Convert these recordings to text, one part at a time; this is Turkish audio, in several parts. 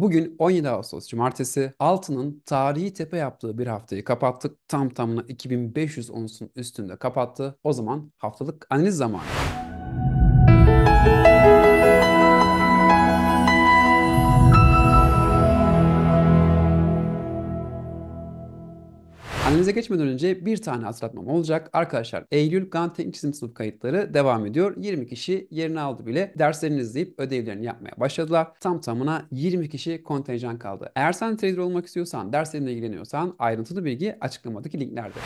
Bugün 17 Ağustos Cumartesi altının tarihi tepe yaptığı bir haftayı kapattık. Tam tamına 2500 onsun üstünde kapattı. O zaman haftalık analiz zamanı. Söze geçmeden önce bir tane hatırlatmam olacak. Arkadaşlar Eylül GAN Teknik Çizim Sınıf kayıtları devam ediyor. 20 kişi yerini aldı bile. Derslerini izleyip ödevlerini yapmaya başladılar. Tam tamına 20 kişi kontenjan kaldı. Eğer sen trader olmak istiyorsan, derslerinle ilgileniyorsan ayrıntılı bilgi açıklamadaki linklerde.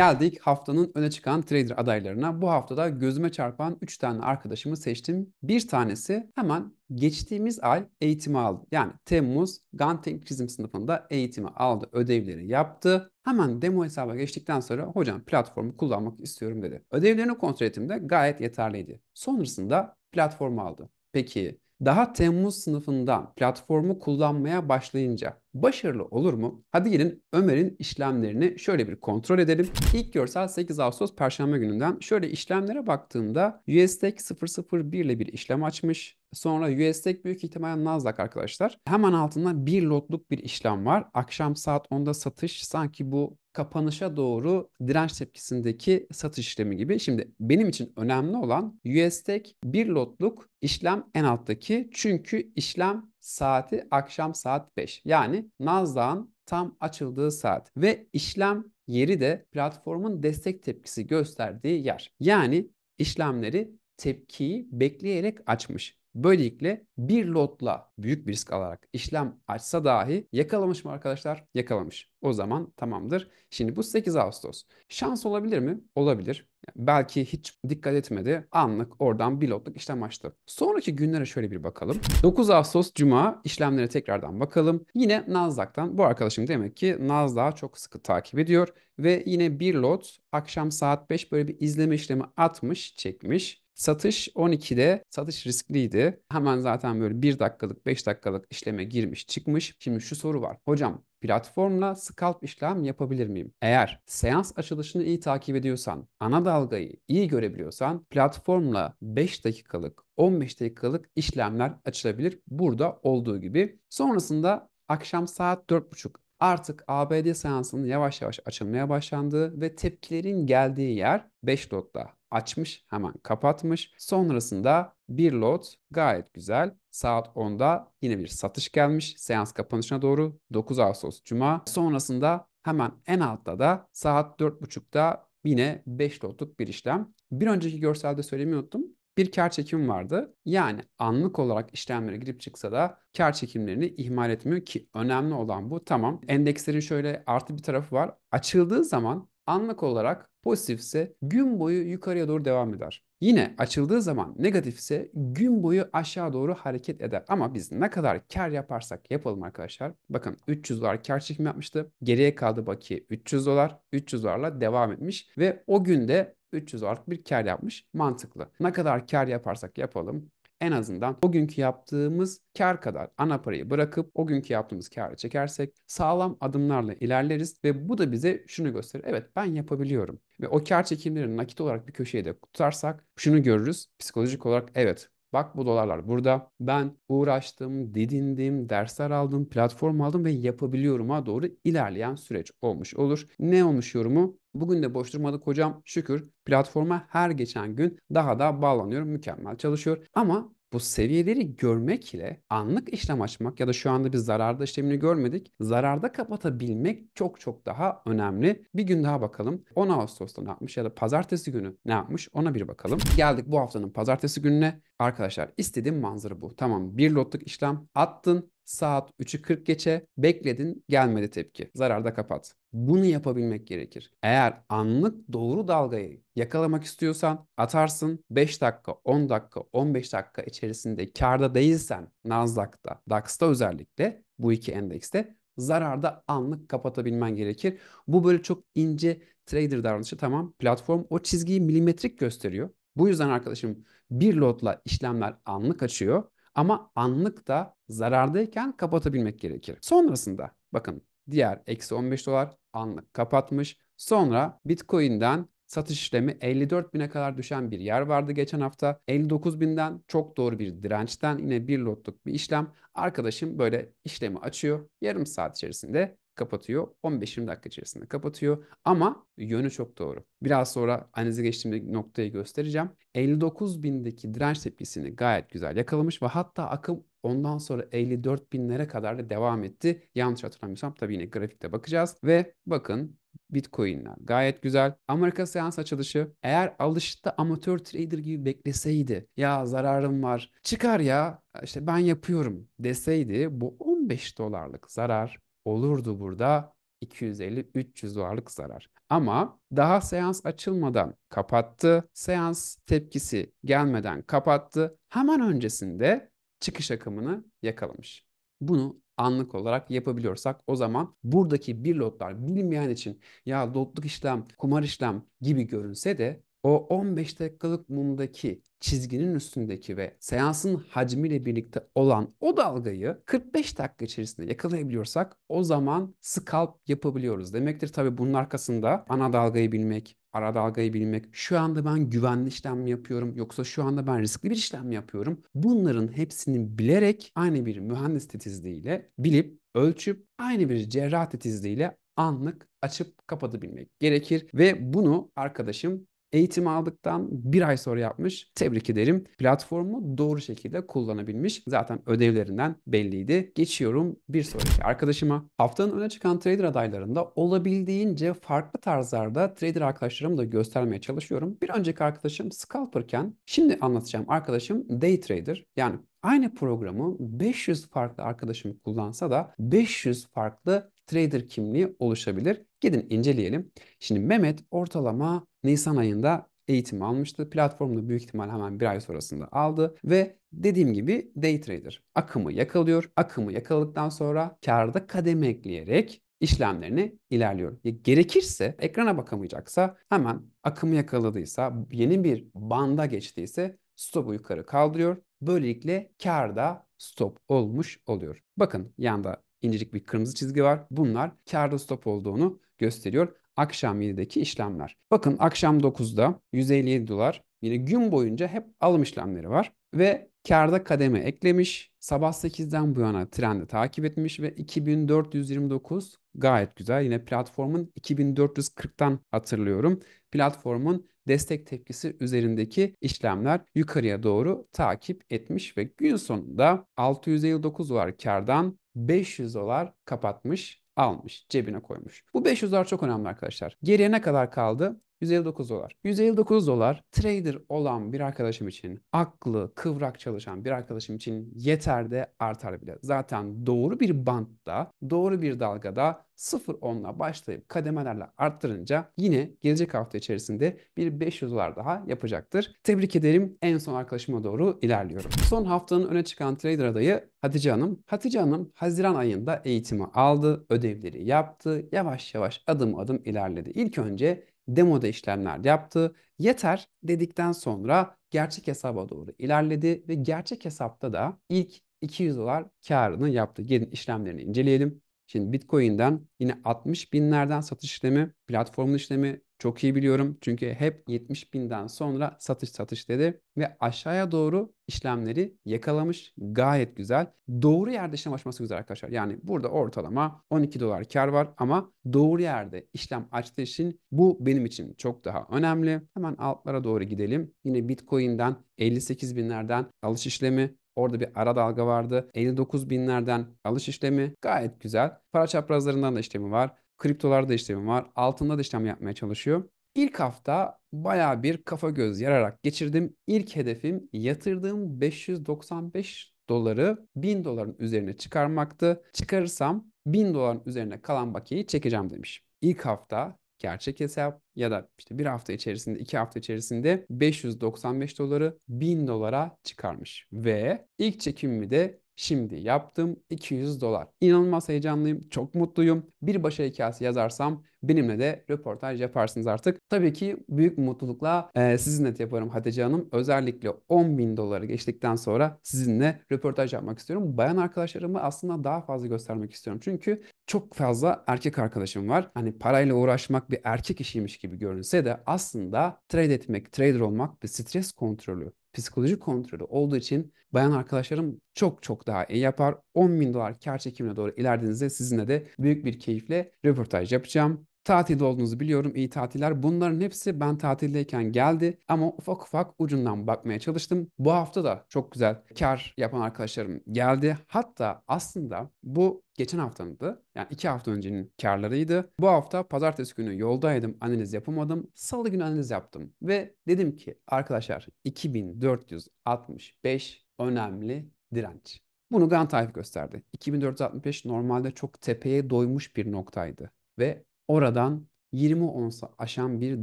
Geldik haftanın öne çıkan trader adaylarına. Bu haftada gözüme çarpan 3 tane arkadaşımı seçtim. Bir tanesi hemen geçtiğimiz ay eğitimi aldı. Yani Temmuz Ganting çizim sınıfında eğitimi aldı, ödevleri yaptı. Hemen demo hesaba geçtikten sonra hocam platformu kullanmak istiyorum dedi. Ödevlerini kontrol ettim de gayet yeterliydi. Sonrasında platformu aldı. Peki daha Temmuz sınıfından platformu kullanmaya başlayınca Başarılı olur mu? Hadi gelin Ömer'in işlemlerini şöyle bir kontrol edelim. İlk görsel 8 Ağustos Perşembe gününden şöyle işlemlere baktığımda USTEC 001 ile bir işlem açmış. Sonra USDEC büyük ihtimalle Nasdaq arkadaşlar. Hemen altından bir lotluk bir işlem var. Akşam saat 10'da satış sanki bu kapanışa doğru direnç tepkisindeki satış işlemi gibi. Şimdi benim için önemli olan USDEC bir lotluk işlem en alttaki. Çünkü işlem saati akşam saat 5. Yani Nasdaq'ın tam açıldığı saat ve işlem yeri de platformun destek tepkisi gösterdiği yer. Yani işlemleri tepkiyi bekleyerek açmış. Böylelikle bir lotla büyük bir risk alarak işlem açsa dahi yakalamış mı arkadaşlar? Yakalamış. O zaman tamamdır. Şimdi bu 8 Ağustos. Şans olabilir mi? Olabilir. Belki hiç dikkat etmedi. Anlık oradan bir lotluk işlem açtı. Sonraki günlere şöyle bir bakalım. 9 Ağustos Cuma işlemlere tekrardan bakalım. Yine Nasdaq'tan bu arkadaşım demek ki Nasdaq'ı çok sıkı takip ediyor. Ve yine bir lot akşam saat 5 böyle bir izleme işlemi atmış çekmiş. Satış 12'de satış riskliydi. Hemen zaten böyle 1 dakikalık 5 dakikalık işleme girmiş çıkmış. Şimdi şu soru var. Hocam platformla scalp işlem yapabilir miyim? Eğer seans açılışını iyi takip ediyorsan, ana dalgayı iyi görebiliyorsan platformla 5 dakikalık 15 dakikalık işlemler açılabilir burada olduğu gibi. Sonrasında akşam saat 4.30 artık ABD seansının yavaş yavaş açılmaya başlandığı ve tepkilerin geldiği yer 5 lotta açmış hemen kapatmış. Sonrasında bir lot gayet güzel. Saat 10'da yine bir satış gelmiş. Seans kapanışına doğru 9 Ağustos Cuma. Sonrasında hemen en altta da saat 4.30'da yine 5 lotluk bir işlem. Bir önceki görselde söylemeyi unuttum bir kar çekimi vardı. Yani anlık olarak işlemlere girip çıksa da kar çekimlerini ihmal etmiyor ki önemli olan bu. Tamam endekslerin şöyle artı bir tarafı var. Açıldığı zaman anlık olarak pozitifse gün boyu yukarıya doğru devam eder. Yine açıldığı zaman negatifse gün boyu aşağı doğru hareket eder. Ama biz ne kadar kar yaparsak yapalım arkadaşlar. Bakın 300 dolar kar çekimi yapmıştı. Geriye kaldı bakiye 300 dolar. 300 dolarla devam etmiş ve o günde 300 dolarlık bir kar yapmış. Mantıklı. Ne kadar kar yaparsak yapalım en azından o günkü yaptığımız kar kadar ana parayı bırakıp o günkü yaptığımız karı çekersek sağlam adımlarla ilerleriz ve bu da bize şunu gösterir. Evet ben yapabiliyorum ve o kar çekimlerini nakit olarak bir köşeye de tutarsak şunu görürüz. Psikolojik olarak evet Bak bu dolarlar burada. Ben uğraştım, didindim, dersler aldım, platform aldım ve yapabiliyorum'a doğru ilerleyen süreç olmuş olur. Ne olmuş yorumu? Bugün de boş durmadık hocam şükür platforma her geçen gün daha da bağlanıyorum mükemmel çalışıyor ama bu seviyeleri görmek ile anlık işlem açmak ya da şu anda bir zararda işlemini görmedik. Zararda kapatabilmek çok çok daha önemli. Bir gün daha bakalım. 10 Ağustos'ta ne yapmış ya da pazartesi günü ne yapmış ona bir bakalım. Geldik bu haftanın pazartesi gününe. Arkadaşlar istediğim manzara bu. Tamam bir lotluk işlem attın Saat 3'ü 40 geçe bekledin gelmedi tepki. Zararda kapat. Bunu yapabilmek gerekir. Eğer anlık doğru dalgayı yakalamak istiyorsan atarsın 5 dakika, 10 dakika, 15 dakika içerisinde karda değilsen Nasdaq'ta, DAX'ta özellikle bu iki endekste zararda anlık kapatabilmen gerekir. Bu böyle çok ince trader davranışı tamam platform o çizgiyi milimetrik gösteriyor. Bu yüzden arkadaşım bir lotla işlemler anlık açıyor ama anlık da zarardayken kapatabilmek gerekir. Sonrasında bakın diğer eksi 15 dolar anlık kapatmış. Sonra Bitcoin'den satış işlemi 54 bine kadar düşen bir yer vardı geçen hafta. 59 binden çok doğru bir dirençten yine bir lotluk bir işlem. Arkadaşım böyle işlemi açıyor. Yarım saat içerisinde kapatıyor. 15-20 dakika içerisinde kapatıyor. Ama yönü çok doğru. Biraz sonra analize geçtiğim noktayı göstereceğim. 59 bindeki direnç tepkisini gayet güzel yakalamış ve hatta akım ondan sonra 54 binlere kadar da devam etti. Yanlış hatırlamıyorsam tabii yine grafikte bakacağız. Ve bakın Bitcoin'ler gayet güzel. Amerika seans açılışı eğer alışta amatör trader gibi bekleseydi ya zararım var çıkar ya işte ben yapıyorum deseydi bu 15 dolarlık zarar olurdu burada 250-300 dolarlık zarar. Ama daha seans açılmadan kapattı, seans tepkisi gelmeden kapattı. Hemen öncesinde çıkış akımını yakalamış. Bunu anlık olarak yapabiliyorsak o zaman buradaki bir lotlar bilinmeyen için ya lotluk işlem, kumar işlem gibi görünse de o 15 dakikalık mumdaki çizginin üstündeki ve seansın hacmiyle birlikte olan o dalgayı 45 dakika içerisinde yakalayabiliyorsak o zaman scalp yapabiliyoruz demektir. Tabii bunun arkasında ana dalgayı bilmek, ara dalgayı bilmek, şu anda ben güvenli işlem mi yapıyorum yoksa şu anda ben riskli bir işlem mi yapıyorum? Bunların hepsini bilerek aynı bir mühendis titizliğiyle bilip, ölçüp, aynı bir cerrah titizliğiyle anlık açıp kapatabilmek gerekir ve bunu arkadaşım Eğitim aldıktan bir ay sonra yapmış. Tebrik ederim. Platformu doğru şekilde kullanabilmiş. Zaten ödevlerinden belliydi. Geçiyorum bir sonraki arkadaşıma. Haftanın öne çıkan trader adaylarında olabildiğince farklı tarzlarda trader arkadaşlarımı da göstermeye çalışıyorum. Bir önceki arkadaşım scalperken şimdi anlatacağım arkadaşım day trader. Yani Aynı programı 500 farklı arkadaşım kullansa da 500 farklı trader kimliği oluşabilir. Gidin inceleyelim. Şimdi Mehmet ortalama Nisan ayında eğitimi almıştı. Platformda büyük ihtimal hemen bir ay sonrasında aldı ve dediğim gibi day trader akımı yakalıyor. Akımı yakaladıktan sonra karda kademe ekleyerek işlemlerini ilerliyor. Ya gerekirse ekrana bakamayacaksa hemen akımı yakaladıysa yeni bir banda geçtiyse stopu yukarı kaldırıyor. Böylelikle karda stop olmuş oluyor. Bakın yanda incecik bir kırmızı çizgi var. Bunlar karda stop olduğunu gösteriyor. Akşam 7'deki işlemler. Bakın akşam 9'da 157 dolar yine gün boyunca hep alım işlemleri var. Ve karda kademe eklemiş. Sabah 8'den bu yana trendi takip etmiş ve 2429 gayet güzel. Yine platformun 2440'tan hatırlıyorum. Platformun destek tepkisi üzerindeki işlemler yukarıya doğru takip etmiş ve gün sonunda 659 dolar kardan 500 dolar kapatmış almış cebine koymuş. Bu 500 dolar çok önemli arkadaşlar. Geriye ne kadar kaldı? 159 dolar. 159 dolar trader olan bir arkadaşım için, aklı kıvrak çalışan bir arkadaşım için yeter de artar bile. Zaten doğru bir bantta, doğru bir dalgada 0.10'la başlayıp kademelerle arttırınca yine gelecek hafta içerisinde bir 500 dolar daha yapacaktır. Tebrik ederim. En son arkadaşıma doğru ilerliyorum. Son haftanın öne çıkan trader adayı Hatice Hanım. Hatice Hanım Haziran ayında eğitimi aldı, ödevleri yaptı, yavaş yavaş adım adım ilerledi. İlk önce demoda işlemler yaptı. Yeter dedikten sonra gerçek hesaba doğru ilerledi ve gerçek hesapta da ilk 200 dolar karını yaptı. Gelin işlemlerini inceleyelim. Şimdi Bitcoin'den yine 60 binlerden satış işlemi, platformun işlemi, çok iyi biliyorum çünkü hep 70 binden sonra satış satış dedi ve aşağıya doğru işlemleri yakalamış gayet güzel. Doğru yerde işlem açması güzel arkadaşlar. Yani burada ortalama 12 dolar kar var ama doğru yerde işlem açtığı için bu benim için çok daha önemli. Hemen altlara doğru gidelim. Yine Bitcoin'den 58 binlerden alış işlemi Orada bir ara dalga vardı. 59 binlerden alış işlemi gayet güzel. Para çaprazlarından da işlemi var. Kriptolarda işlemim var. Altında da işlem yapmaya çalışıyor. İlk hafta baya bir kafa göz yararak geçirdim. İlk hedefim yatırdığım 595 doları 1000 doların üzerine çıkarmaktı. Çıkarırsam 1000 doların üzerine kalan bakiyeyi çekeceğim demiş. İlk hafta gerçek hesap ya da işte bir hafta içerisinde, iki hafta içerisinde 595 doları 1000 dolara çıkarmış. Ve ilk çekimimi de Şimdi yaptım 200 dolar. İnanılmaz heyecanlıyım, çok mutluyum. Bir başarı hikayesi yazarsam benimle de röportaj yaparsınız artık. Tabii ki büyük mutlulukla e, sizinle de yaparım Hatice Hanım. Özellikle 10 bin doları geçtikten sonra sizinle röportaj yapmak istiyorum. Bayan arkadaşlarımı aslında daha fazla göstermek istiyorum. Çünkü çok fazla erkek arkadaşım var. Hani parayla uğraşmak bir erkek işiymiş gibi görünse de aslında trade etmek, trader olmak bir stres kontrolü Psikolojik kontrolü olduğu için bayan arkadaşlarım çok çok daha iyi yapar. 10 bin dolar kar çekimine doğru ilerlediğinizde sizinle de büyük bir keyifle röportaj yapacağım. Tatilde olduğunuzu biliyorum. İyi tatiller. Bunların hepsi ben tatildeyken geldi ama ufak ufak ucundan bakmaya çalıştım. Bu hafta da çok güzel kar yapan arkadaşlarım geldi. Hatta aslında bu geçen haftandı. Yani iki hafta öncenin karlarıydı. Bu hafta pazartesi günü yoldaydım. Analiz yapamadım. Salı günü analiz yaptım. Ve dedim ki arkadaşlar 2465 önemli direnç. Bunu Gantt Tayf gösterdi. 2465 normalde çok tepeye doymuş bir noktaydı ve oradan 20 onsa aşan bir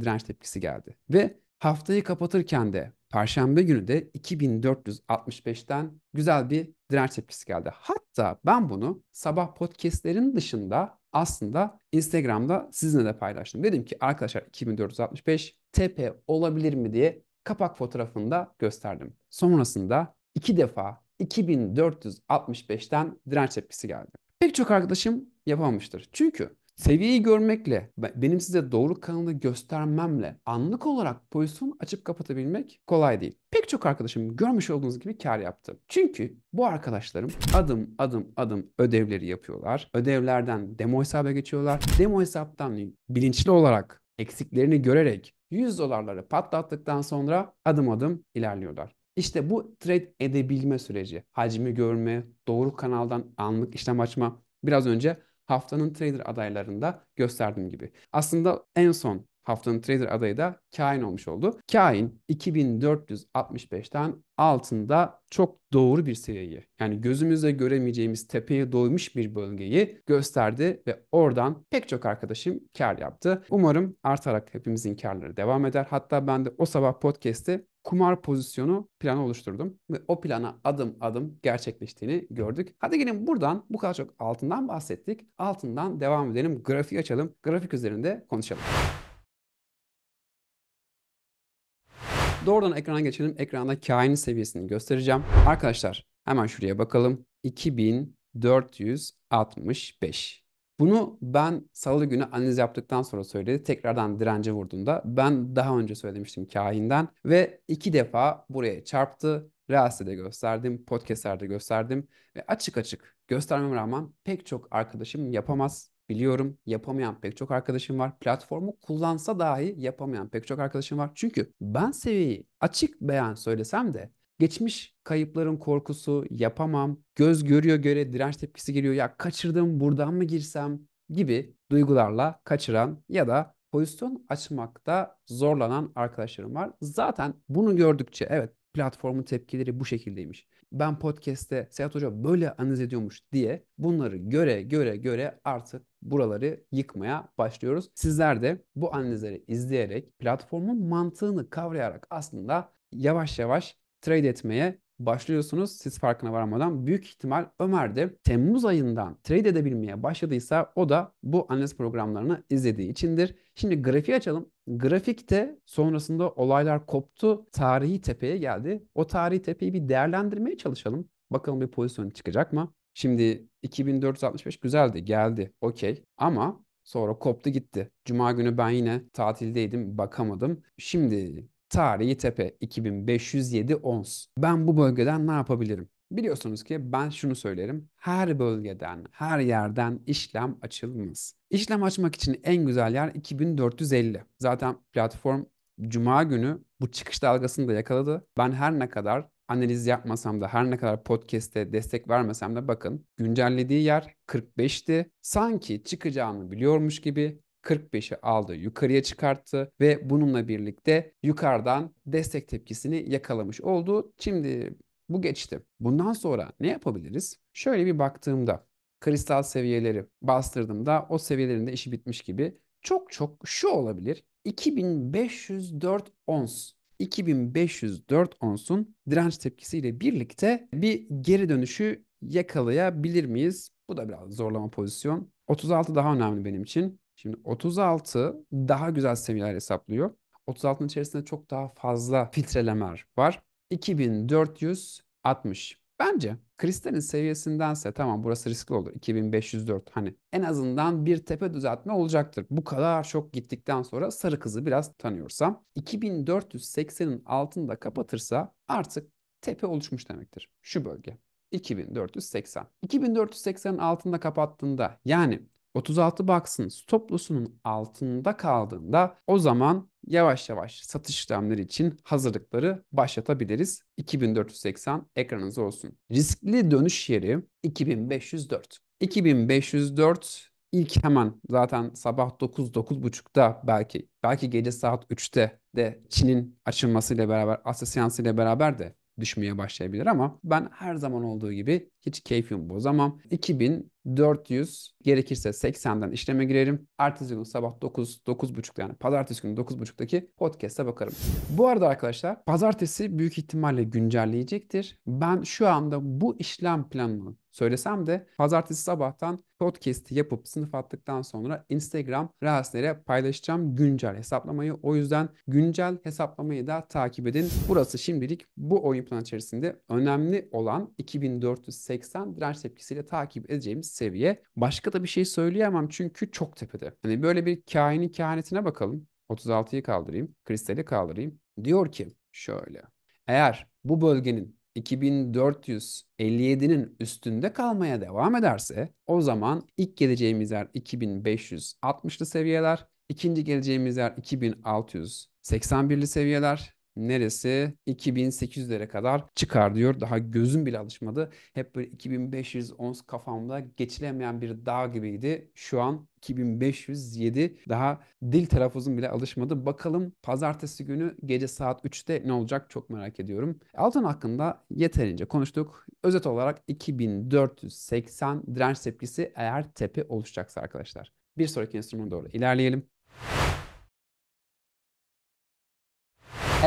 direnç tepkisi geldi. Ve haftayı kapatırken de Perşembe günü de 2465'ten güzel bir direnç tepkisi geldi. Hatta ben bunu sabah podcastlerin dışında aslında Instagram'da sizinle de paylaştım. Dedim ki arkadaşlar 2465 tepe olabilir mi diye kapak fotoğrafında gösterdim. Sonrasında iki defa 2465'ten direnç tepkisi geldi. Pek çok arkadaşım yapamamıştır. Çünkü Seviyeyi görmekle, benim size doğru kanalı göstermemle anlık olarak pozisyon açıp kapatabilmek kolay değil. Pek çok arkadaşım görmüş olduğunuz gibi kar yaptı. Çünkü bu arkadaşlarım adım adım adım ödevleri yapıyorlar. Ödevlerden demo hesaba geçiyorlar. Demo hesaptan bilinçli olarak eksiklerini görerek 100 dolarları patlattıktan sonra adım adım ilerliyorlar. İşte bu trade edebilme süreci, hacmi görme, doğru kanaldan anlık işlem açma, biraz önce haftanın trader adaylarında gösterdiğim gibi. Aslında en son haftanın trader adayı da Kain olmuş oldu. Kain 2465'ten altında çok doğru bir seviyeyi yani gözümüzle göremeyeceğimiz tepeye doymuş bir bölgeyi gösterdi ve oradan pek çok arkadaşım kar yaptı. Umarım artarak hepimizin karları devam eder. Hatta ben de o sabah podcast'te kumar pozisyonu planı oluşturdum ve o plana adım adım gerçekleştiğini gördük. Hadi gelin buradan bu kadar çok altından bahsettik. Altından devam edelim. Grafiği açalım. Grafik üzerinde konuşalım. Doğrudan ekrana geçelim. Ekranda kain seviyesini göstereceğim. Arkadaşlar hemen şuraya bakalım. 2465. Bunu ben salı günü analiz yaptıktan sonra söyledi. Tekrardan dirence vurduğunda ben daha önce söylemiştim kahinden ve iki defa buraya çarptı. Reels'te gösterdim, podcastlerde gösterdim ve açık açık göstermem rağmen pek çok arkadaşım yapamaz Biliyorum yapamayan pek çok arkadaşım var. Platformu kullansa dahi yapamayan pek çok arkadaşım var. Çünkü ben seviyeyi açık beyan söylesem de geçmiş kayıpların korkusu, yapamam, göz görüyor göre direnç tepkisi geliyor. Ya kaçırdım buradan mı girsem gibi duygularla kaçıran ya da pozisyon açmakta zorlanan arkadaşlarım var. Zaten bunu gördükçe evet platformun tepkileri bu şekildeymiş. Ben podcast'te Seyahat Hoca böyle analiz ediyormuş diye bunları göre göre göre artık buraları yıkmaya başlıyoruz. Sizler de bu analizleri izleyerek platformun mantığını kavrayarak aslında yavaş yavaş trade etmeye başlıyorsunuz siz farkına varmadan. Büyük ihtimal Ömer de Temmuz ayından trade edebilmeye başladıysa o da bu analiz programlarını izlediği içindir. Şimdi grafiği açalım. Grafikte sonrasında olaylar koptu. Tarihi tepeye geldi. O tarihi tepeyi bir değerlendirmeye çalışalım. Bakalım bir pozisyon çıkacak mı? Şimdi 2465 güzeldi, geldi, okey. Ama sonra koptu gitti. Cuma günü ben yine tatildeydim, bakamadım. Şimdi tarihi tepe 2507 ons. Ben bu bölgeden ne yapabilirim? Biliyorsunuz ki ben şunu söylerim. Her bölgeden, her yerden işlem açılmaz. İşlem açmak için en güzel yer 2450. Zaten platform Cuma günü bu çıkış dalgasını da yakaladı. Ben her ne kadar analiz yapmasam da her ne kadar podcast'te destek vermesem de bakın güncellediği yer 45'ti. Sanki çıkacağını biliyormuş gibi 45'i aldı yukarıya çıkarttı ve bununla birlikte yukarıdan destek tepkisini yakalamış oldu. Şimdi bu geçti. Bundan sonra ne yapabiliriz? Şöyle bir baktığımda kristal seviyeleri bastırdığımda o seviyelerinde işi bitmiş gibi çok çok şu olabilir. 2504 ons 2504 onsun direnç tepkisiyle birlikte bir geri dönüşü yakalayabilir miyiz? Bu da biraz zorlama pozisyon. 36 daha önemli benim için. Şimdi 36 daha güzel seviyeler hesaplıyor. 36'nın içerisinde çok daha fazla filtrelemer var. 2460. Bence Kristal'in seviyesindense tamam burası riskli olur. 2504 hani en azından bir tepe düzeltme olacaktır. Bu kadar çok gittikten sonra sarı kızı biraz tanıyorsam 2480'in altında kapatırsa artık tepe oluşmuş demektir. Şu bölge. 2480. 2480'in altında kapattığında yani 36 baksın stoplusunun altında kaldığında o zaman yavaş yavaş satış işlemleri için hazırlıkları başlatabiliriz. 2480 ekranınız olsun. Riskli dönüş yeri 2504. 2504 ilk hemen zaten sabah 9 9.30'da belki belki gece saat 3'te de Çin'in açılmasıyla beraber Asya seansıyla beraber de düşmeye başlayabilir ama ben her zaman olduğu gibi hiç keyfimi bozamam. 2000 400 gerekirse 80'den işleme girerim. Ertesi gün sabah 9, 9.30 yani pazartesi günü 9.30'daki podcast'a bakarım. Bu arada arkadaşlar pazartesi büyük ihtimalle güncelleyecektir. Ben şu anda bu işlem planını söylesem de pazartesi sabahtan podcast'i yapıp sınıf attıktan sonra Instagram Reels'lere paylaşacağım güncel hesaplamayı. O yüzden güncel hesaplamayı da takip edin. Burası şimdilik bu oyun planı içerisinde önemli olan 2480 direnç tepkisiyle takip edeceğimiz seviye. Başka da bir şey söyleyemem çünkü çok tepede. Hani böyle bir kahinin kehanetine bakalım. 36'yı kaldırayım, kristali kaldırayım. Diyor ki şöyle. Eğer bu bölgenin 2457'nin üstünde kalmaya devam ederse o zaman ilk geleceğimiz yer 2560'lı seviyeler, ikinci geleceğimiz yer 2681'li seviyeler, neresi 2800'lere kadar çıkar diyor. Daha gözüm bile alışmadı. Hep böyle 2500 ons kafamda geçilemeyen bir dağ gibiydi. Şu an 2507 daha dil telaffuzum bile alışmadı. Bakalım pazartesi günü gece saat 3'te ne olacak çok merak ediyorum. Altın hakkında yeterince konuştuk. Özet olarak 2480 direnç tepkisi eğer tepe oluşacaksa arkadaşlar. Bir sonraki enstrümana doğru ilerleyelim.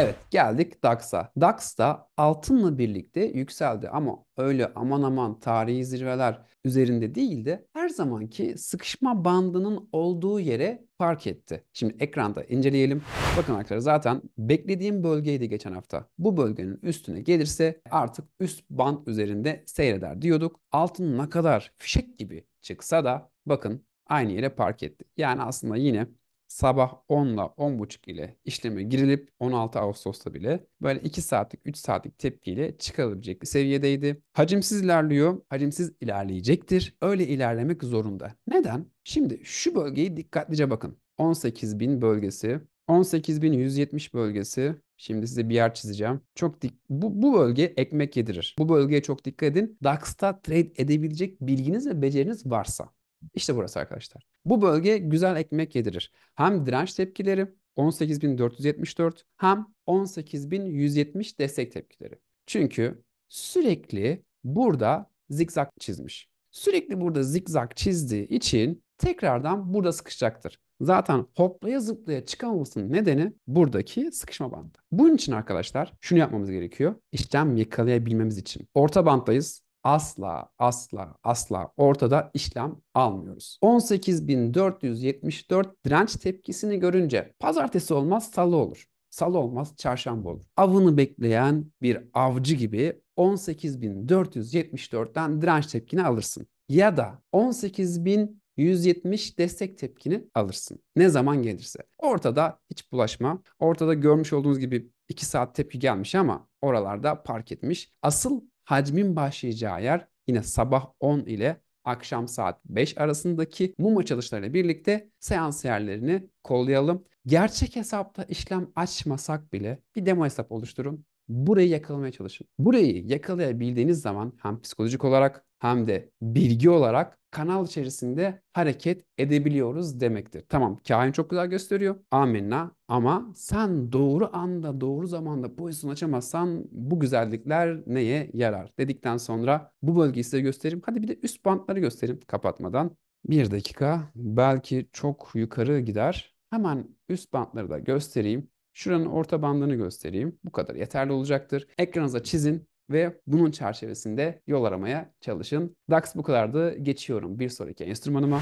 Evet geldik DAX'a. DAX da altınla birlikte yükseldi ama öyle aman aman tarihi zirveler üzerinde değildi. her zamanki sıkışma bandının olduğu yere fark etti. Şimdi ekranda inceleyelim. Bakın arkadaşlar zaten beklediğim bölgeydi geçen hafta. Bu bölgenin üstüne gelirse artık üst band üzerinde seyreder diyorduk. Altın ne kadar fişek gibi çıksa da bakın aynı yere park etti. Yani aslında yine sabah 10 ile 10.30 ile işleme girilip 16 Ağustos'ta bile böyle 2 saatlik 3 saatlik tepkiyle çıkılabilecek bir seviyedeydi. Hacimsiz ilerliyor, hacimsiz ilerleyecektir. Öyle ilerlemek zorunda. Neden? Şimdi şu bölgeyi dikkatlice bakın. 18.000 bölgesi, 18.170 bölgesi. Şimdi size bir yer çizeceğim. Çok dik bu, bu bölge ekmek yedirir. Bu bölgeye çok dikkat edin. DAX'ta trade edebilecek bilginiz ve beceriniz varsa. İşte burası arkadaşlar. Bu bölge güzel ekmek yedirir. Hem direnç tepkileri 18.474 hem 18.170 destek tepkileri. Çünkü sürekli burada zikzak çizmiş. Sürekli burada zikzak çizdiği için tekrardan burada sıkışacaktır. Zaten hoplaya zıplaya çıkamamasının nedeni buradaki sıkışma bandı. Bunun için arkadaşlar şunu yapmamız gerekiyor. İşlem yakalayabilmemiz için. Orta banttayız asla asla asla ortada işlem almıyoruz. 18.474 direnç tepkisini görünce pazartesi olmaz salı olur. Salı olmaz çarşamba olur. Avını bekleyen bir avcı gibi 18.474'ten direnç tepkini alırsın. Ya da 18.170 destek tepkini alırsın. Ne zaman gelirse. Ortada hiç bulaşma. Ortada görmüş olduğunuz gibi 2 saat tepki gelmiş ama oralarda park etmiş. Asıl Hacmin başlayacağı yer yine sabah 10 ile akşam saat 5 arasındaki mum açılışlarıyla birlikte seans yerlerini kollayalım. Gerçek hesapta işlem açmasak bile bir demo hesap oluşturun. Burayı yakalamaya çalışın. Burayı yakalayabildiğiniz zaman hem psikolojik olarak hem de bilgi olarak kanal içerisinde hareket edebiliyoruz demektir. Tamam kahin çok güzel gösteriyor. Amenna ama sen doğru anda doğru zamanda pozisyon açamazsan bu güzellikler neye yarar dedikten sonra bu bölgeyi size göstereyim. Hadi bir de üst bantları göstereyim kapatmadan. Bir dakika belki çok yukarı gider. Hemen üst bantları da göstereyim. Şuranın orta bandını göstereyim. Bu kadar yeterli olacaktır. Ekranınıza çizin ve bunun çerçevesinde yol aramaya çalışın. DAX bu kadardı. Geçiyorum bir sonraki enstrümanıma.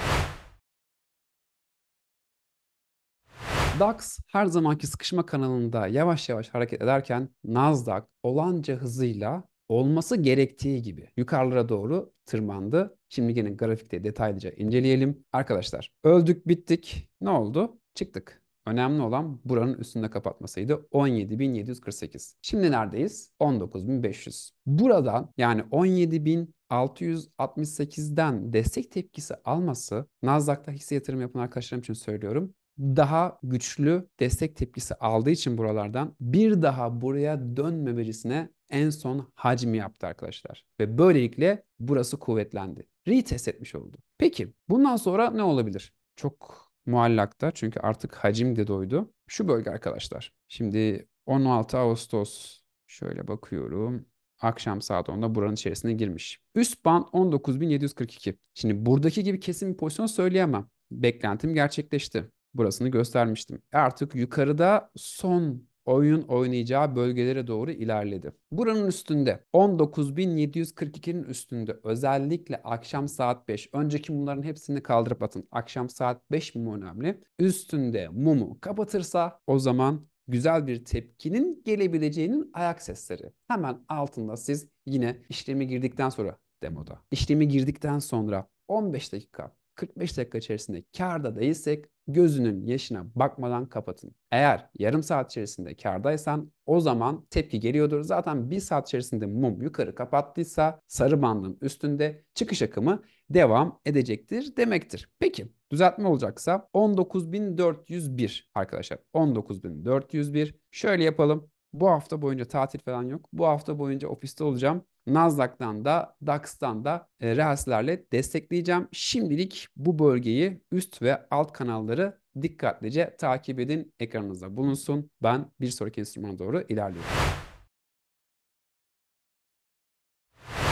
DAX her zamanki sıkışma kanalında yavaş yavaş hareket ederken Nasdaq olanca hızıyla olması gerektiği gibi yukarılara doğru tırmandı. Şimdi gene grafikte detaylıca inceleyelim. Arkadaşlar öldük bittik. Ne oldu? Çıktık. Önemli olan buranın üstünde kapatmasıydı. 17.748. Şimdi neredeyiz? 19.500. Buradan yani 17.668'den destek tepkisi alması Nasdaq'ta hisse yatırım yapan arkadaşlarım için söylüyorum daha güçlü destek tepkisi aldığı için buralardan bir daha buraya dönme dönmemecisine en son hacmi yaptı arkadaşlar. Ve böylelikle burası kuvvetlendi. Retest etmiş oldu. Peki bundan sonra ne olabilir? Çok muallakta çünkü artık hacim de doydu. Şu bölge arkadaşlar. Şimdi 16 Ağustos şöyle bakıyorum. Akşam saat 10'da buranın içerisine girmiş. Üst band 19.742. Şimdi buradaki gibi kesin bir pozisyon söyleyemem. Beklentim gerçekleşti. Burasını göstermiştim. E artık yukarıda son oyun oynayacağı bölgelere doğru ilerledi. Buranın üstünde 19.742'nin üstünde özellikle akşam saat 5. Önceki mumların hepsini kaldırıp atın. Akşam saat 5 mum önemli. Üstünde mumu kapatırsa o zaman güzel bir tepkinin gelebileceğinin ayak sesleri. Hemen altında siz yine işlemi girdikten sonra demoda. İşlemi girdikten sonra 15 dakika 45 dakika içerisinde karda değilsek gözünün yaşına bakmadan kapatın. Eğer yarım saat içerisinde kardaysan o zaman tepki geliyordur. Zaten bir saat içerisinde mum yukarı kapattıysa sarı bandın üstünde çıkış akımı devam edecektir demektir. Peki düzeltme olacaksa 19.401 arkadaşlar 19.401 şöyle yapalım. Bu hafta boyunca tatil falan yok. Bu hafta boyunca ofiste olacağım. Nasdaq'tan da DAX'tan da e, reelslerle destekleyeceğim. Şimdilik bu bölgeyi üst ve alt kanalları dikkatlice takip edin. Ekranınızda bulunsun. Ben bir sonraki enstrümana doğru ilerliyorum.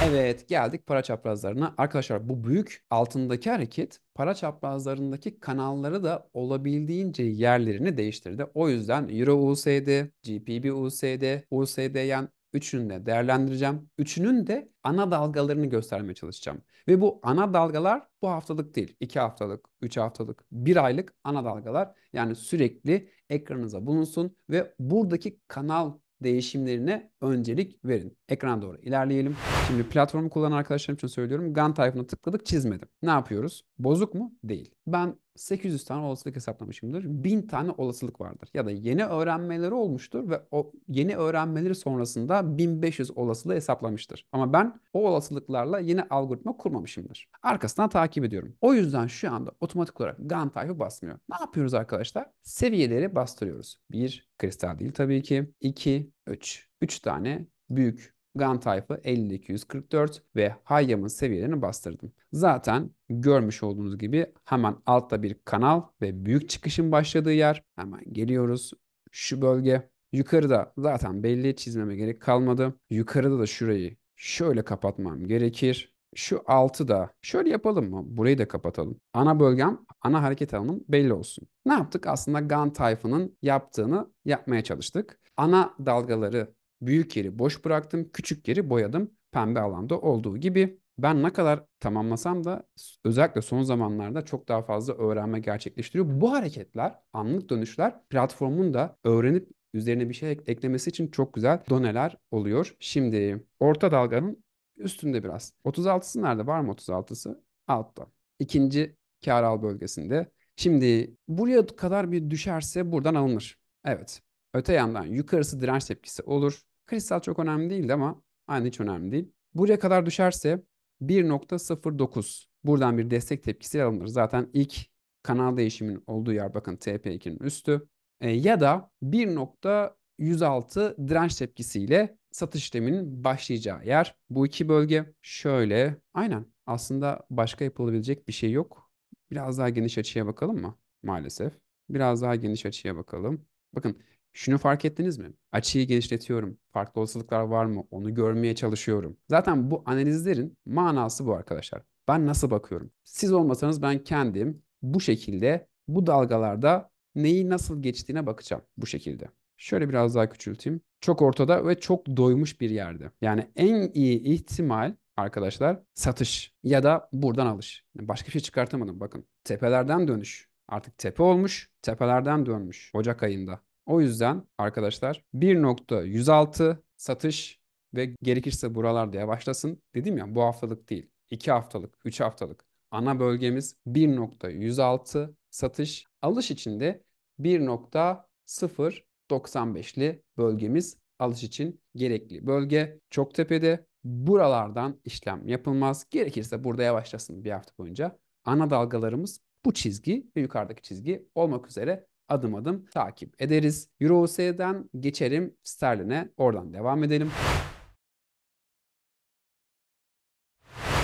Evet geldik para çaprazlarına. Arkadaşlar bu büyük altındaki hareket para çaprazlarındaki kanalları da olabildiğince yerlerini değiştirdi. O yüzden Euro USD, GBP USD, USD yen Üçünü de değerlendireceğim. Üçünün de ana dalgalarını göstermeye çalışacağım. Ve bu ana dalgalar bu haftalık değil. iki haftalık, üç haftalık, bir aylık ana dalgalar. Yani sürekli ekranınıza bulunsun ve buradaki kanal değişimlerine öncelik verin. Ekrana doğru ilerleyelim. Şimdi platformu kullanan arkadaşlarım için söylüyorum. Gantt tayfına tıkladık çizmedim. Ne yapıyoruz? Bozuk mu? Değil ben 800 tane olasılık hesaplamışımdır. 1000 tane olasılık vardır. Ya da yeni öğrenmeleri olmuştur ve o yeni öğrenmeleri sonrasında 1500 olasılığı hesaplamıştır. Ama ben o olasılıklarla yeni algoritma kurmamışımdır. Arkasından takip ediyorum. O yüzden şu anda otomatik olarak GAN tayfı basmıyor. Ne yapıyoruz arkadaşlar? Seviyeleri bastırıyoruz. 1 kristal değil tabii ki. 2 3. 3 tane büyük GAN type'ı 5244 ve Hayyam'ın seviyelerini bastırdım. Zaten görmüş olduğunuz gibi hemen altta bir kanal ve büyük çıkışın başladığı yer. Hemen geliyoruz şu bölge. Yukarıda zaten belli çizmeme gerek kalmadı. Yukarıda da şurayı şöyle kapatmam gerekir. Şu altı da şöyle yapalım mı? Burayı da kapatalım. Ana bölgem, ana hareket alanım belli olsun. Ne yaptık? Aslında GAN tayfının yaptığını yapmaya çalıştık. Ana dalgaları Büyük yeri boş bıraktım, küçük yeri boyadım. Pembe alanda olduğu gibi ben ne kadar tamamlasam da özellikle son zamanlarda çok daha fazla öğrenme gerçekleştiriyor. Bu hareketler, anlık dönüşler platformun da öğrenip üzerine bir şey eklemesi için çok güzel doneler oluyor. Şimdi orta dalganın üstünde biraz. 36'sı nerede? Var mı 36'sı? Altta. İkinci kar al bölgesinde. Şimdi buraya kadar bir düşerse buradan alınır. Evet. Öte yandan yukarısı direnç tepkisi olur. Kristal çok önemli değildi ama aynı hiç önemli değil. Buraya kadar düşerse 1.09 buradan bir destek tepkisi alınır. Zaten ilk kanal değişimin olduğu yer bakın TP2'nin üstü. E, ya da 1.106 direnç tepkisiyle satış işleminin başlayacağı yer. Bu iki bölge şöyle aynen aslında başka yapılabilecek bir şey yok. Biraz daha geniş açıya bakalım mı? Maalesef. Biraz daha geniş açıya bakalım. Bakın şunu fark ettiniz mi? Açıyı genişletiyorum. Farklı olasılıklar var mı? Onu görmeye çalışıyorum. Zaten bu analizlerin manası bu arkadaşlar. Ben nasıl bakıyorum? Siz olmasanız ben kendim bu şekilde bu dalgalarda neyi nasıl geçtiğine bakacağım bu şekilde. Şöyle biraz daha küçülteyim. Çok ortada ve çok doymuş bir yerde. Yani en iyi ihtimal arkadaşlar satış ya da buradan alış. Başka bir şey çıkartamadım bakın. Tepelerden dönüş. Artık tepe olmuş, tepelerden dönmüş Ocak ayında. O yüzden arkadaşlar 1.106 satış ve gerekirse buralar diye başlasın Dedim ya bu haftalık değil. 2 haftalık, 3 haftalık. Ana bölgemiz 1.106 satış. Alış için içinde 1.095'li bölgemiz alış için gerekli bölge. Çok tepede buralardan işlem yapılmaz. Gerekirse burada yavaşlasın bir hafta boyunca. Ana dalgalarımız bu çizgi ve yukarıdaki çizgi olmak üzere adım adım takip ederiz. Euro OS'den geçerim sterline oradan devam edelim.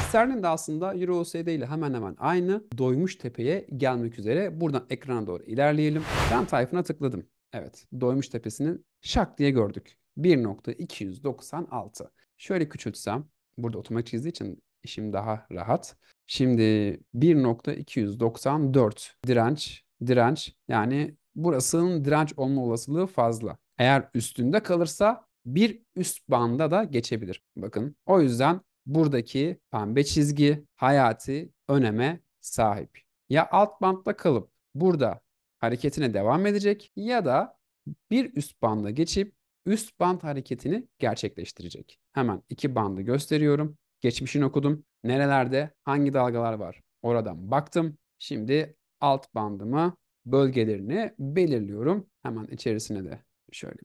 Sterlin de aslında Euro OSD ile hemen hemen aynı Doymuş Tepe'ye gelmek üzere. Buradan ekrana doğru ilerleyelim. Ben tayfına tıkladım. Evet Doymuş Tepesi'nin şak diye gördük. 1.296. Şöyle küçültsem burada otomatik çizdiği için işim daha rahat. Şimdi 1.294 direnç direnç. Yani burasının direnç olma olasılığı fazla. Eğer üstünde kalırsa bir üst banda da geçebilir. Bakın o yüzden buradaki pembe çizgi hayati öneme sahip. Ya alt bantta kalıp burada hareketine devam edecek ya da bir üst banda geçip üst band hareketini gerçekleştirecek. Hemen iki bandı gösteriyorum. Geçmişini okudum. Nerelerde hangi dalgalar var? Oradan baktım. Şimdi alt bandıma bölgelerini belirliyorum. Hemen içerisine de şöyle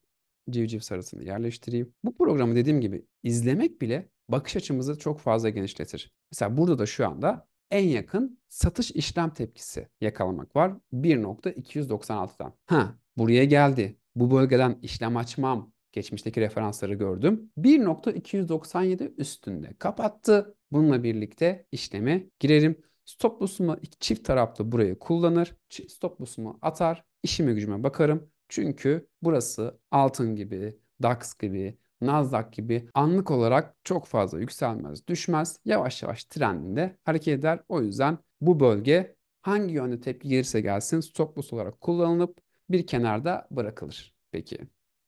civciv sarısını yerleştireyim. Bu programı dediğim gibi izlemek bile bakış açımızı çok fazla genişletir. Mesela burada da şu anda en yakın satış işlem tepkisi yakalamak var 1.296'dan. Ha buraya geldi. Bu bölgeden işlem açmam geçmişteki referansları gördüm. 1.297 üstünde kapattı. Bununla birlikte işleme girerim. Stop loss'umu çift taraflı buraya kullanır. Stop loss'umu atar. İşime gücüme bakarım. Çünkü burası altın gibi, DAX gibi, Nasdaq gibi anlık olarak çok fazla yükselmez, düşmez. Yavaş yavaş trendinde hareket eder. O yüzden bu bölge hangi yönde tepki gelirse gelsin stop loss olarak kullanılıp bir kenarda bırakılır. Peki.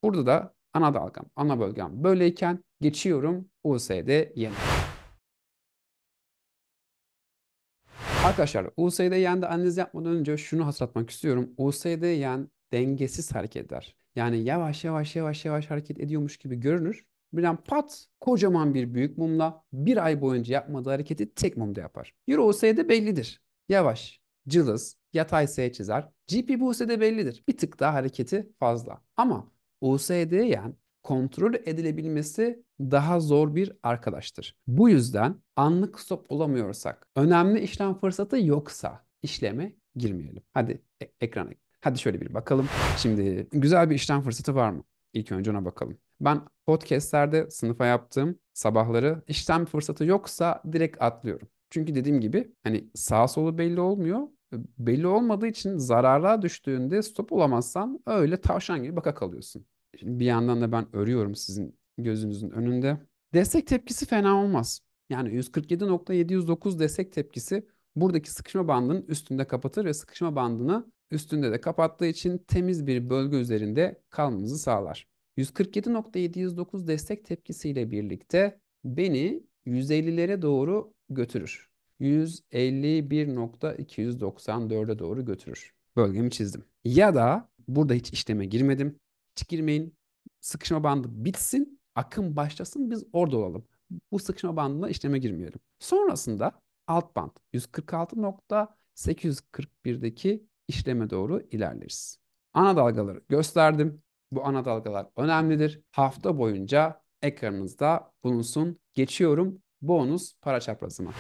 Burada da ana dalgam, ana bölgem böyleyken geçiyorum USD yerine. Arkadaşlar USD yen'de analiz yapmadan önce şunu hatırlatmak istiyorum. USD yen dengesiz hareket eder. Yani yavaş yavaş yavaş yavaş hareket ediyormuş gibi görünür. Birden pat kocaman bir büyük mumla bir ay boyunca yapmadığı hareketi tek mumda yapar. Euro USD bellidir. Yavaş, cılız, yatay S çizer. GP bu USD bellidir. Bir tık daha hareketi fazla. Ama USD yen kontrol edilebilmesi daha zor bir arkadaştır. Bu yüzden anlık stop olamıyorsak, önemli işlem fırsatı yoksa işleme girmeyelim. Hadi e- ekrana. Hadi şöyle bir bakalım. Şimdi güzel bir işlem fırsatı var mı? İlk önce ona bakalım. Ben podcastlerde sınıfa yaptığım sabahları işlem fırsatı yoksa direkt atlıyorum. Çünkü dediğim gibi hani sağ solu belli olmuyor. E, belli olmadığı için zarara düştüğünde stop olamazsan öyle tavşan gibi baka kalıyorsun. Şimdi bir yandan da ben örüyorum sizin gözünüzün önünde. Destek tepkisi fena olmaz. Yani 147.709 destek tepkisi buradaki sıkışma bandının üstünde kapatır ve sıkışma bandını üstünde de kapattığı için temiz bir bölge üzerinde kalmamızı sağlar. 147.709 destek tepkisiyle birlikte beni 150'lere doğru götürür. 151.294'e doğru götürür. Bölgemi çizdim. Ya da burada hiç işleme girmedim hiç Sıkışma bandı bitsin, akım başlasın biz orada olalım. Bu sıkışma bandına işleme girmeyelim. Sonrasında alt band 146.841'deki işleme doğru ilerleriz. Ana dalgaları gösterdim. Bu ana dalgalar önemlidir. Hafta boyunca ekranınızda bulunsun. Geçiyorum bonus para çaprazıma.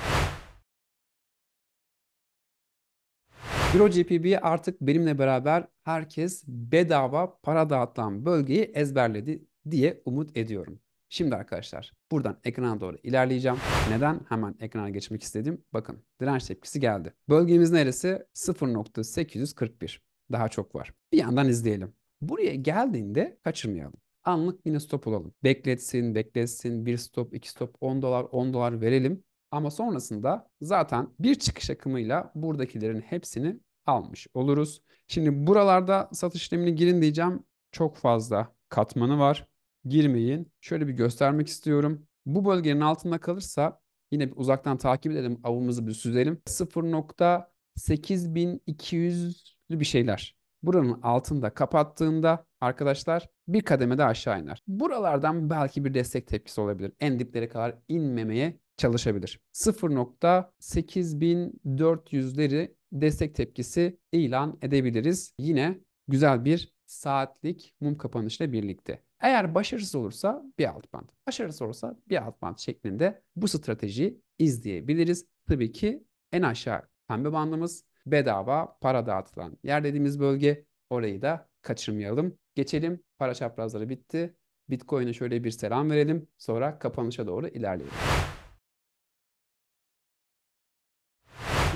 EuroGPB artık benimle beraber herkes bedava para dağıtılan bölgeyi ezberledi diye umut ediyorum. Şimdi arkadaşlar buradan ekrana doğru ilerleyeceğim. Neden hemen ekrana geçmek istedim? Bakın direnç tepkisi geldi. Bölgemiz neresi? 0.841. Daha çok var. Bir yandan izleyelim. Buraya geldiğinde kaçırmayalım. Anlık yine stop olalım. Bekletsin, bekletsin. Bir stop, iki stop, 10 dolar, 10 dolar verelim. Ama sonrasında zaten bir çıkış akımıyla buradakilerin hepsini almış oluruz. Şimdi buralarda satış işlemini girin diyeceğim. Çok fazla katmanı var. Girmeyin. Şöyle bir göstermek istiyorum. Bu bölgenin altında kalırsa yine bir uzaktan takip edelim. Avımızı bir süzelim. 0.8200'lü bir şeyler. Buranın altında kapattığında arkadaşlar bir kademe de aşağı iner. Buralardan belki bir destek tepkisi olabilir. En diplere kadar inmemeye çalışabilir. 0.8400'leri destek tepkisi ilan edebiliriz. Yine güzel bir saatlik mum kapanışla birlikte. Eğer başarısız olursa bir alt band, başarısız olursa bir alt band şeklinde bu stratejiyi izleyebiliriz. Tabii ki en aşağı pembe bandımız bedava para dağıtılan yer dediğimiz bölge orayı da kaçırmayalım. Geçelim para çaprazları bitti. Bitcoin'e şöyle bir selam verelim sonra kapanışa doğru ilerleyelim.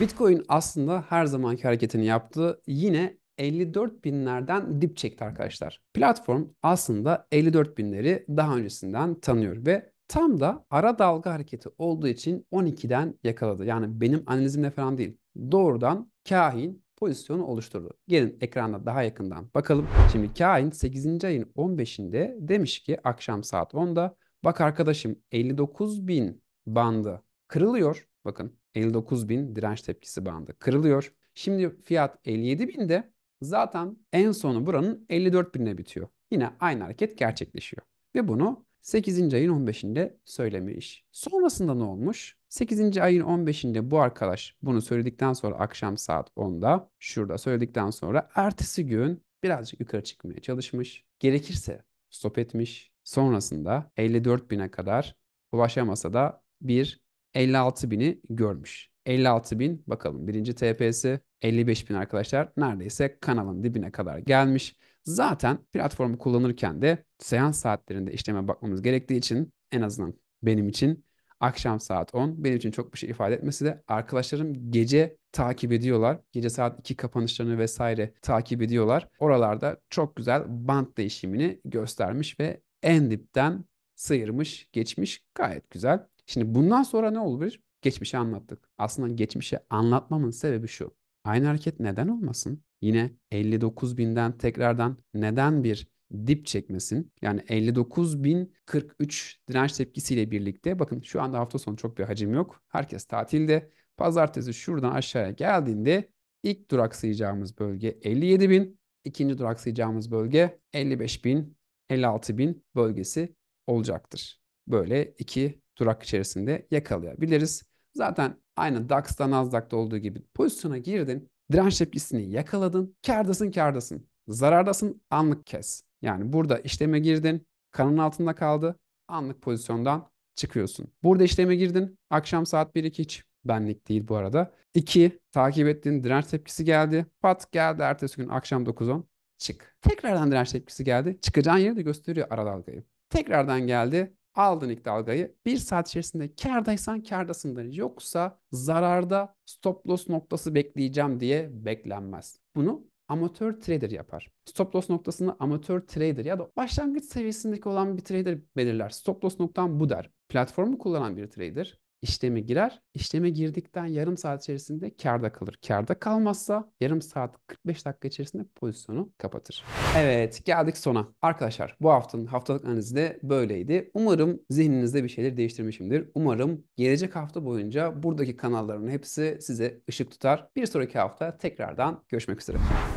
Bitcoin aslında her zamanki hareketini yaptı. Yine 54 binlerden dip çekti arkadaşlar. Platform aslında 54 binleri daha öncesinden tanıyor ve tam da ara dalga hareketi olduğu için 12'den yakaladı. Yani benim analizimle falan değil. Doğrudan kahin pozisyonu oluşturdu. Gelin ekranda daha yakından bakalım. Şimdi kahin 8. ayın 15'inde demiş ki akşam saat 10'da bak arkadaşım 59 bin bandı kırılıyor. Bakın 59.000 direnç tepkisi bandı kırılıyor. Şimdi fiyat 57.000'de zaten en sonu buranın 54.000'e bitiyor. Yine aynı hareket gerçekleşiyor. Ve bunu 8. ayın 15'inde söylemiş. Sonrasında ne olmuş? 8. ayın 15'inde bu arkadaş bunu söyledikten sonra akşam saat 10'da şurada söyledikten sonra ertesi gün birazcık yukarı çıkmaya çalışmış. Gerekirse stop etmiş. Sonrasında 54 bine kadar ulaşamasa da bir 56 bini görmüş. 56 bin bakalım birinci TP'si 55 bin arkadaşlar neredeyse kanalın dibine kadar gelmiş. Zaten platformu kullanırken de seans saatlerinde işleme bakmamız gerektiği için en azından benim için akşam saat 10 benim için çok bir şey ifade etmesi de arkadaşlarım gece takip ediyorlar. Gece saat 2 kapanışlarını vesaire takip ediyorlar. Oralarda çok güzel band değişimini göstermiş ve en dipten sıyırmış, geçmiş gayet güzel. Şimdi bundan sonra ne olur? Geçmişi anlattık. Aslında geçmişi anlatmamın sebebi şu. Aynı hareket neden olmasın? Yine 59 binden tekrardan neden bir dip çekmesin? Yani 59.043 direnç tepkisiyle birlikte bakın şu anda hafta sonu çok bir hacim yok. Herkes tatilde. Pazartesi şuradan aşağıya geldiğinde ilk duraksayacağımız bölge 57 bin, ikinci duraksayacağımız bölge 55 bin, 56 bin bölgesi olacaktır. Böyle iki durak içerisinde yakalayabiliriz. Zaten aynı DAX'ta Nasdaq'ta olduğu gibi pozisyona girdin, direnç tepkisini yakaladın, kardasın kardasın, zarardasın anlık kes. Yani burada işleme girdin, kanın altında kaldı, anlık pozisyondan çıkıyorsun. Burada işleme girdin, akşam saat 1-2 hiç benlik değil bu arada. 2. Takip ettiğin direnç tepkisi geldi. Pat geldi ertesi gün akşam 9-10 çık. Tekrardan direnç tepkisi geldi. Çıkacağın yeri de gösteriyor ara Tekrardan geldi. Aldın ilk dalgayı. Bir saat içerisinde kardaysan kardasındır. Yoksa zararda stop loss noktası bekleyeceğim diye beklenmez. Bunu amatör trader yapar. Stop loss noktasını amatör trader ya da başlangıç seviyesindeki olan bir trader belirler. Stop loss noktam bu der. Platformu kullanan bir trader işleme girer. İşleme girdikten yarım saat içerisinde karda kalır. Karda kalmazsa yarım saat 45 dakika içerisinde pozisyonu kapatır. Evet geldik sona. Arkadaşlar bu haftanın haftalık analizi de böyleydi. Umarım zihninizde bir şeyler değiştirmişimdir. Umarım gelecek hafta boyunca buradaki kanalların hepsi size ışık tutar. Bir sonraki hafta tekrardan görüşmek üzere.